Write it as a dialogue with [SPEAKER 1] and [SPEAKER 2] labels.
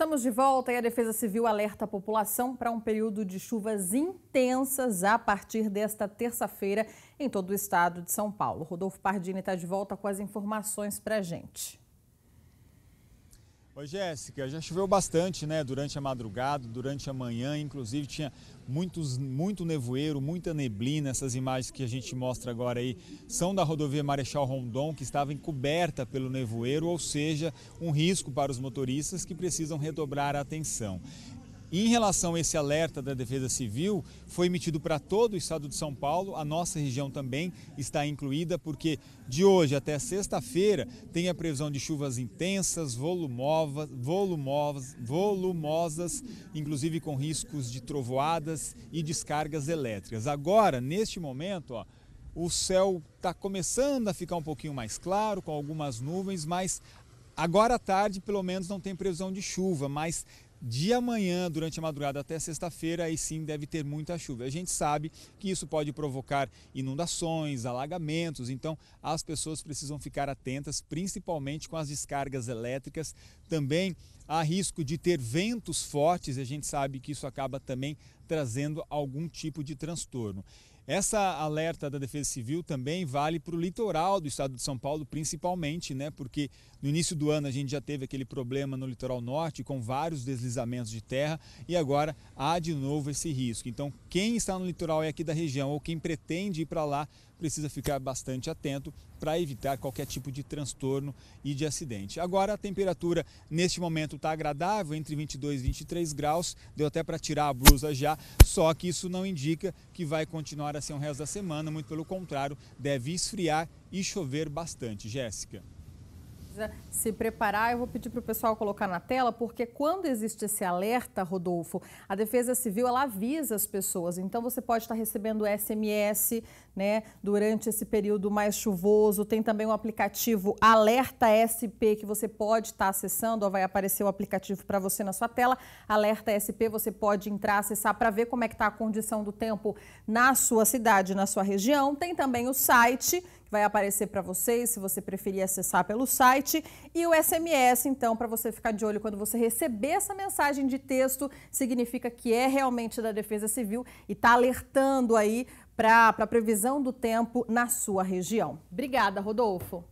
[SPEAKER 1] Estamos de volta e a Defesa Civil alerta a população para um período de chuvas intensas a partir desta terça-feira em todo o estado de São Paulo. Rodolfo Pardini está de volta com as informações para a gente.
[SPEAKER 2] Oi, Jéssica, já choveu bastante, né, durante a madrugada, durante a manhã, inclusive tinha muitos, muito nevoeiro, muita neblina. Essas imagens que a gente mostra agora aí são da rodovia Marechal Rondon, que estava encoberta pelo nevoeiro, ou seja, um risco para os motoristas que precisam redobrar a atenção em relação a esse alerta da Defesa Civil, foi emitido para todo o estado de São Paulo, a nossa região também está incluída, porque de hoje até sexta-feira tem a previsão de chuvas intensas, volumosas, volumosas, volumosas, inclusive com riscos de trovoadas e descargas elétricas. Agora, neste momento, ó, o céu está começando a ficar um pouquinho mais claro, com algumas nuvens, mas Agora à tarde, pelo menos, não tem previsão de chuva, mas de amanhã, durante a madrugada até sexta-feira, aí sim deve ter muita chuva. A gente sabe que isso pode provocar inundações, alagamentos, então as pessoas precisam ficar atentas, principalmente com as descargas elétricas. Também há risco de ter ventos fortes, a gente sabe que isso acaba também trazendo algum tipo de transtorno. Essa alerta da Defesa Civil também vale para o litoral do estado de São Paulo, principalmente, né? Porque no início do ano a gente já teve aquele problema no litoral norte com vários deslizamentos de terra e agora há de novo esse risco. Então, quem está no litoral e é aqui da região ou quem pretende ir para lá precisa ficar bastante atento para evitar qualquer tipo de transtorno e de acidente. Agora a temperatura neste momento está agradável, entre 22 e 23 graus, deu até para tirar a blusa já, só que isso não indica que vai continuar assim o resto da semana, muito pelo contrário, deve esfriar e chover bastante. Jéssica
[SPEAKER 1] se preparar, eu vou pedir para o pessoal colocar na tela, porque quando existe esse alerta, Rodolfo, a Defesa Civil ela avisa as pessoas. Então você pode estar recebendo SMS, né, durante esse período mais chuvoso. Tem também um aplicativo Alerta SP que você pode estar acessando, ou vai aparecer o aplicativo para você na sua tela. Alerta SP, você pode entrar, acessar para ver como é que está a condição do tempo na sua cidade, na sua região. Tem também o site vai aparecer para vocês, se você preferir acessar pelo site, e o SMS, então, para você ficar de olho quando você receber essa mensagem de texto, significa que é realmente da Defesa Civil e está alertando aí para a previsão do tempo na sua região. Obrigada, Rodolfo.